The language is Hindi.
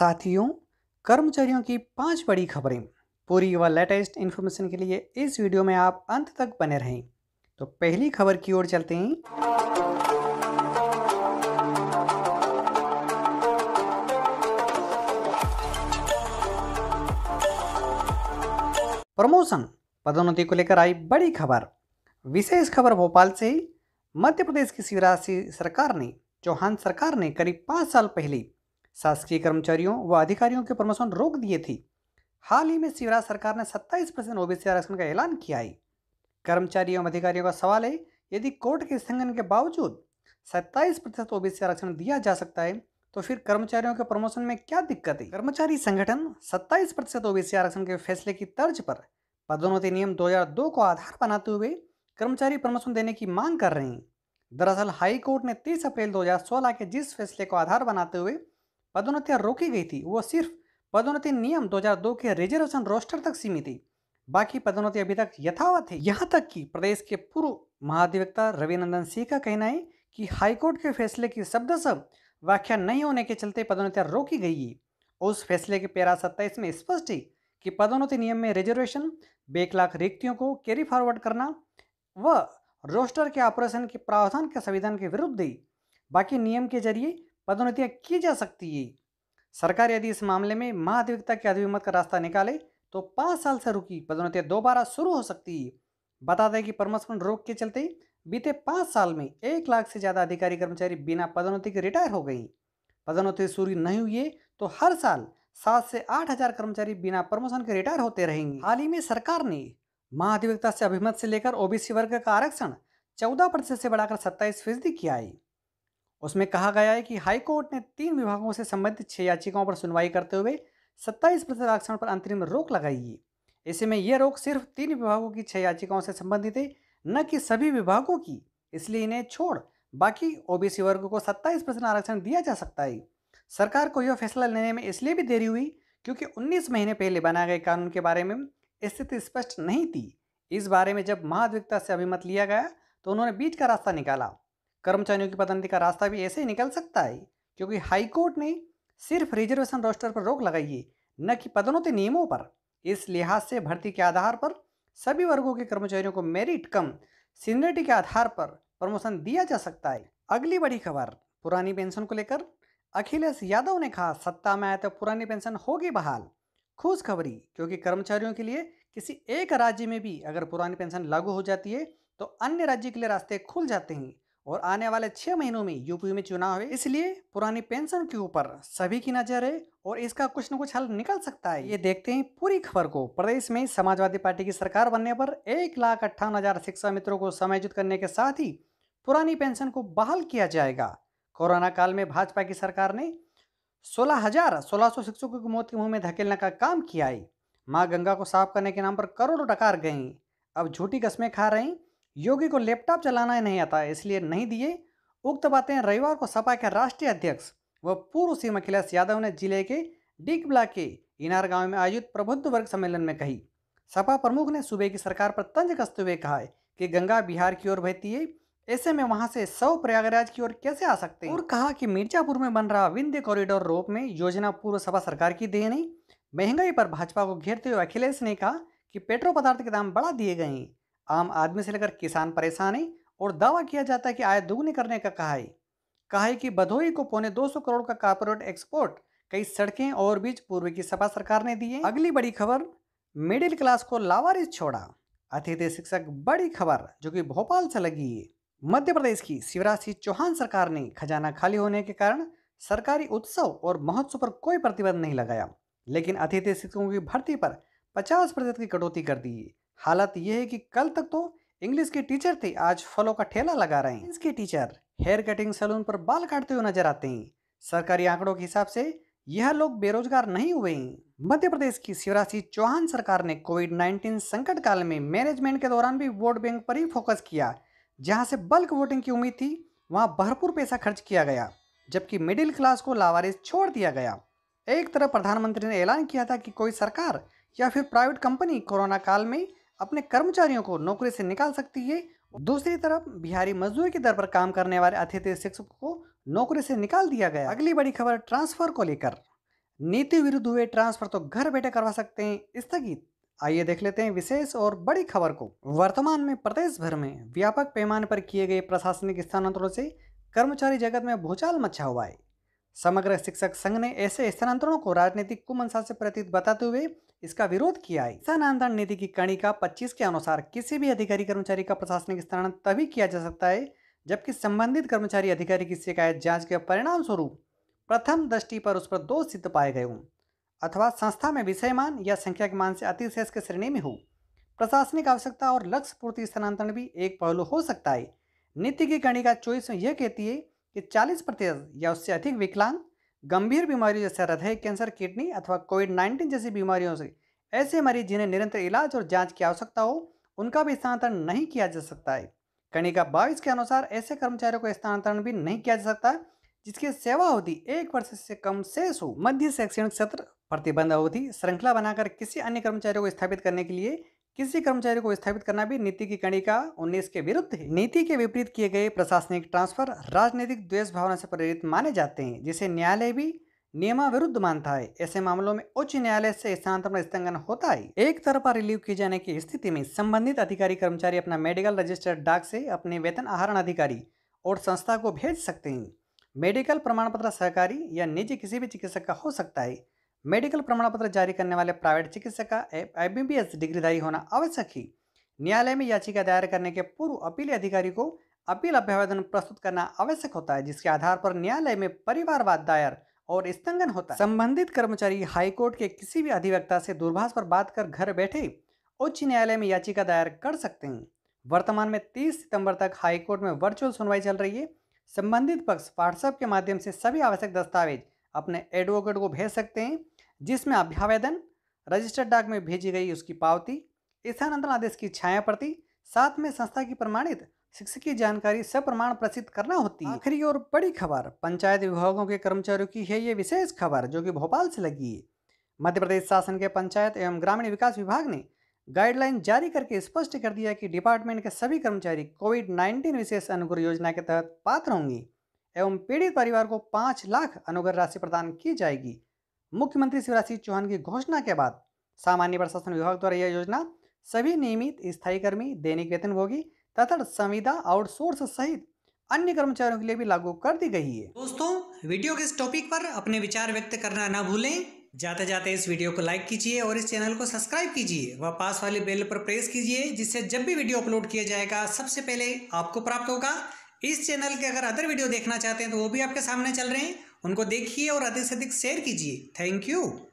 साथियों कर्मचारियों की पांच बड़ी खबरें पूरी व लेटेस्ट इन्फॉर्मेशन के लिए इस वीडियो में आप अंत तक बने रहें तो पहली खबर की ओर चलते हैं प्रमोशन पदोन्नति को लेकर आई बड़ी खबर विशेष खबर भोपाल से मध्य प्रदेश की शिवराज सरकार ने चौहान सरकार ने करीब पाँच साल पहले शासकीय कर्मचारियों व अधिकारियों के प्रमोशन रोक दिए थी हाल ही में शिवराज सरकार ने 27 परसेंट ओबीसी आरक्षण का ऐलान किया है कर्मचारियों एवं अधिकारियों का सवाल है यदि कोर्ट के स्थगन के बावजूद 27 प्रतिशत ओबीसी आरक्षण दिया जा सकता है तो फिर कर्मचारियों के प्रमोशन में क्या दिक्कत है कर्मचारी संगठन 27 प्रतिशत ओबीसी आरक्षण के फैसले की तर्ज पर पदोन्नति नियम दो को आधार बनाते हुए कर्मचारी प्रमोशन देने की मांग कर रहे हैं दरअसल हाई कोर्ट ने तीस अप्रैल सोलह के जिस फैसले को आधार बनाते हुए पदोन्नतियाँ रोकी गई थी वो सिर्फ पदोन्नति नियम 2002 के रिजर्वेशन रोस्टर तक सीमित थी बाकी पदोन्नति अभी तक यथावत थी यहाँ तक कि प्रदेश के पूर्व महाधिवक्ता रविनंदन सिंह का कहना है कि हाईकोर्ट के फैसले की शब्द सब व्याख्या नहीं होने के चलते पदोन्नतियाँ रोकी गई उस फैसले के पैरा सत्ताईस में स्पष्ट है कि पदोन्नति नियम में रिजर्वेशन बेक लाख रिक्तियों को कैरी फॉरवर्ड करना व रोस्टर के ऑपरेशन के प्रावधान के संविधान के विरुद्ध ही बाकी नियम के जरिए पदोन्नतियाँ की जा सकती है सरकार यदि इस मामले में महाधिवक्ता के अधिमत का रास्ता निकाले तो पाँच साल से रुकी पदोन्नतियाँ दोबारा शुरू हो सकती है बता दें कि परमस्मरण रोग के चलते बीते पाँच साल में एक लाख से ज़्यादा अधिकारी कर्मचारी बिना पदोन्नति के रिटायर हो गई पदोन्नति शुरू नहीं हुई तो हर साल सात से आठ हजार कर्मचारी बिना प्रमोशन के रिटायर होते रहेंगे हाल ही में सरकार ने महाधिवक्ता से अभिमत से लेकर ओबीसी वर्ग का आरक्षण चौदह प्रतिशत से बढ़ाकर सत्ताईस फीसदी किया है उसमें कहा गया है कि हाईकोर्ट ने तीन विभागों से संबंधित छह याचिकाओं पर सुनवाई करते हुए सत्ताईस प्रतिशत आरक्षण पर अंतरिम रोक लगाई है ऐसे में यह रोक सिर्फ तीन विभागों की छह याचिकाओं से संबंधित है न कि सभी विभागों की इसलिए इन्हें छोड़ बाकी ओबीसी वर्ग को सत्ताईस प्रतिशत आरक्षण दिया जा सकता है सरकार को यह फैसला लेने में इसलिए भी देरी हुई क्योंकि उन्नीस महीने पहले बनाए गए कानून के बारे में स्थिति स्पष्ट नहीं थी इस बारे में जब महाधिवक्ता से अभिमत लिया गया तो उन्होंने बीच का रास्ता निकाला कर्मचारियों की पदोन्नति का रास्ता भी ऐसे ही निकल सकता है क्योंकि हाईकोर्ट ने सिर्फ रिजर्वेशन रोस्टर पर रोक लगाई है न कि पदोन्नति नियमों पर इस लिहाज से भर्ती के आधार पर सभी वर्गों के कर्मचारियों को मेरिट कम सीनियरिटी के आधार पर प्रमोशन दिया जा सकता है अगली बड़ी खबर पुरानी पेंशन को लेकर अखिलेश यादव ने कहा सत्ता में आया तो पुरानी पेंशन होगी बहाल खुशखबरी क्योंकि कर्मचारियों के लिए किसी एक राज्य में भी अगर पुरानी पेंशन लागू हो जाती है तो अन्य राज्य के लिए रास्ते खुल जाते हैं और आने वाले छः महीनों में यूपी में चुनाव है इसलिए पुरानी पेंशन के ऊपर सभी की नज़र है और इसका कुछ न कुछ हल निकल सकता है ये देखते हैं पूरी खबर को प्रदेश में समाजवादी पार्टी की सरकार बनने पर एक लाख अट्ठावन हजार शिक्षा मित्रों को समायोजित करने के साथ ही पुरानी पेंशन को बहाल किया जाएगा कोरोना काल में भाजपा की सरकार ने सोलह हजार सोलह सौ शिक्षकों की मौत के मुंह में धकेलने का काम किया है माँ गंगा को साफ करने के नाम पर करोड़ों डकार गए अब झूठी कस्में खा रहे हैं योगी को लैपटॉप चलाना नहीं आता इसलिए नहीं दिए उक्त बातें रविवार को सपा के राष्ट्रीय अध्यक्ष व पूर्व सीएम अखिलेश यादव ने जिले के डिग ब्लॉक के इनार गांव में आयोजित प्रबुद्ध वर्ग सम्मेलन में कही सपा प्रमुख ने सूबे की सरकार पर तंज कसते हुए कहा कि गंगा बिहार की ओर बहती है ऐसे में वहां से सौ प्रयागराज की ओर कैसे आ सकते हैं और कहा कि मिर्जापुर में बन रहा विंध्य कॉरिडोर रोप में योजना पूर्व सपा सरकार की देन महंगाई पर भाजपा को घेरते हुए अखिलेश ने कहा कि पेट्रोल पदार्थ के दाम बढ़ा दिए गए हैं आम आदमी से लेकर किसान परेशान है और दावा किया जाता है कि आय दोगुनी करने का कहा है कहा है कि भदोही को पौने 200 करोड़ का कारपोरेट एक्सपोर्ट कई सड़कें और बीच पूर्व की सपा सरकार ने है अगली बड़ी खबर मिडिल क्लास को लावारिस छोड़ा अतिथि शिक्षक बड़ी खबर जो कि भोपाल से लगी है मध्य प्रदेश की शिवराज सिंह चौहान सरकार ने खजाना खाली होने के कारण सरकारी उत्सव और महोत्सव पर कोई प्रतिबंध नहीं लगाया लेकिन अतिथि शिक्षकों की भर्ती पर 50 प्रतिशत की कटौती कर दी है हालत यह है कि कल तक तो इंग्लिश के टीचर थे आज फलों का ठेला लगा रहे हैं इसके टीचर हेयर कटिंग सैलून पर बाल काटते हुए नजर आते हैं सरकारी आंकड़ों के हिसाब से यह लोग बेरोजगार नहीं हुए हैं मध्य प्रदेश की शिवराज सिंह चौहान सरकार ने कोविड 19 संकट काल में मैनेजमेंट के दौरान भी वोट बैंक पर ही फोकस किया जहां से बल्क वोटिंग की उम्मीद थी वहां भरपूर पैसा खर्च किया गया जबकि मिडिल क्लास को लावारिस छोड़ दिया गया एक तरफ प्रधानमंत्री ने ऐलान किया था कि कोई सरकार या फिर प्राइवेट कंपनी कोरोना काल में अपने कर्मचारियों को नौकरी से निकाल सकती है दूसरी तरफ बिहारी मजदूर की दर पर काम करने वाले अतिथि शिक्षक को नौकरी से निकाल दिया गया अगली बड़ी खबर ट्रांसफर को लेकर नीति विरुद्ध हुए ट्रांसफर तो घर बैठे करवा सकते हैं स्थगित आइए देख लेते हैं विशेष और बड़ी खबर को वर्तमान में प्रदेश भर में व्यापक पैमाने पर किए गए प्रशासनिक स्थानांतरों से कर्मचारी जगत में भूचाल मचा हुआ है समग्र शिक्षक संघ ने ऐसे स्थानांतरणों को राजनीतिक कुमंशा से प्रतीत बताते हुए इसका विरोध किया है स्थानांतरण नीति की कणिका 25 के अनुसार किसी भी अधिकारी कर्मचारी का प्रशासनिक स्थानांतरण तभी किया जा सकता है जबकि संबंधित कर्मचारी अधिकारी की शिकायत जांच के परिणाम स्वरूप प्रथम दृष्टि पर उस पर दोष सिद्ध पाए गए हों अथवा संस्था में विषयमान या संख्या के मान से अतिशेष के श्रेणी में हो प्रशासनिक आवश्यकता और लक्ष्य पूर्ति स्थानांतरण भी एक पहलू हो सकता है नीति की कणिका चौबीस में यह कहती है कि 40 प्रतिशत या उससे अधिक विकलांग गंभीर बीमारियों जैसे हृदय कैंसर किडनी अथवा कोविड 19 जैसी बीमारियों से ऐसे मरीज जिन्हें निरंतर इलाज और जांच की आवश्यकता हो उनका भी स्थानांतरण नहीं किया जा सकता है कणिका बाईस के अनुसार ऐसे कर्मचारियों का स्थानांतरण भी नहीं किया जा सकता जिसकी सेवा अवधि एक वर्ष से कम शेष हो मध्य शैक्षणिक सत्र प्रतिबंध अवधि श्रृंखला बनाकर किसी अन्य कर्मचारियों को स्थापित करने के लिए किसी कर्मचारी को स्थापित करना भी नीति की कणिका 19 के विरुद्ध है नीति के विपरीत किए गए प्रशासनिक ट्रांसफर राजनीतिक द्वेष भावना से प्रेरित माने जाते हैं जिसे न्यायालय भी नियमाविरुद्ध मानता है ऐसे मामलों में उच्च न्यायालय से स्थानांतरण स्थगन होता है एक तरफा रिलीव किए जाने की स्थिति में संबंधित अधिकारी कर्मचारी अपना मेडिकल रजिस्टर डाक से अपने वेतन आहरण अधिकारी और संस्था को भेज सकते हैं मेडिकल प्रमाण पत्र सहकारी या निजी किसी भी चिकित्सक का हो सकता है मेडिकल प्रमाण पत्र जारी करने वाले प्राइवेट चिकित्सक का एमबीबीएस डिग्रीधारी होना आवश्यक ही न्यायालय में याचिका दायर करने के पूर्व अपील अधिकारी को अपील अभ्यावेदन प्रस्तुत करना आवश्यक होता है जिसके आधार पर न्यायालय में परिवारवाद दायर और स्तंगन होता है संबंधित कर्मचारी हाईकोर्ट के किसी भी अधिवक्ता से दूरभाष पर बात कर घर बैठे उच्च न्यायालय में याचिका दायर कर सकते हैं वर्तमान में 30 सितंबर तक हाईकोर्ट में वर्चुअल सुनवाई चल रही है संबंधित पक्ष व्हाट्सएप के माध्यम से सभी आवश्यक दस्तावेज अपने एडवोकेट को भेज सकते हैं जिसमें अभ्यावेदन रजिस्टर्ड डाक में भेजी गई उसकी पावती स्थानांतरण आदेश की छाया प्रति साथ में संस्था की प्रमाणित शिक्षकीय जानकारी सप्रमाण प्रसिद्ध करना होती है आखिरी और बड़ी खबर पंचायत विभागों के कर्मचारियों की है ये विशेष खबर जो कि भोपाल से लगी है मध्य प्रदेश शासन के पंचायत एवं ग्रामीण विकास विभाग ने गाइडलाइन जारी करके स्पष्ट कर दिया कि डिपार्टमेंट के सभी कर्मचारी कोविड नाइन्टीन विशेष अनुग्रह योजना के तहत पात्र होंगे एवं पीड़ित परिवार को पाँच लाख अनुग्रह राशि प्रदान की जाएगी मुख्यमंत्री शिवराज सिंह चौहान की घोषणा के बाद सामान्य प्रशासन विभाग द्वारा यह योजना सभी नियमित स्थायी कर्मी दैनिक वेतन भोगी तथा संविदा आउटसोर्स सहित अन्य कर्मचारियों के लिए भी लागू कर दी गई है दोस्तों वीडियो के इस टॉपिक पर अपने विचार व्यक्त करना ना भूलें जाते जाते इस वीडियो को लाइक कीजिए और इस चैनल को सब्सक्राइब कीजिए व पास वाले बेल पर प्रेस कीजिए जिससे जब भी वीडियो अपलोड किया जाएगा सबसे पहले आपको प्राप्त होगा इस चैनल के अगर अदर वीडियो देखना चाहते हैं तो वो भी आपके सामने चल रहे हैं उनको देखिए और अधिक से अधिक शेयर कीजिए थैंक यू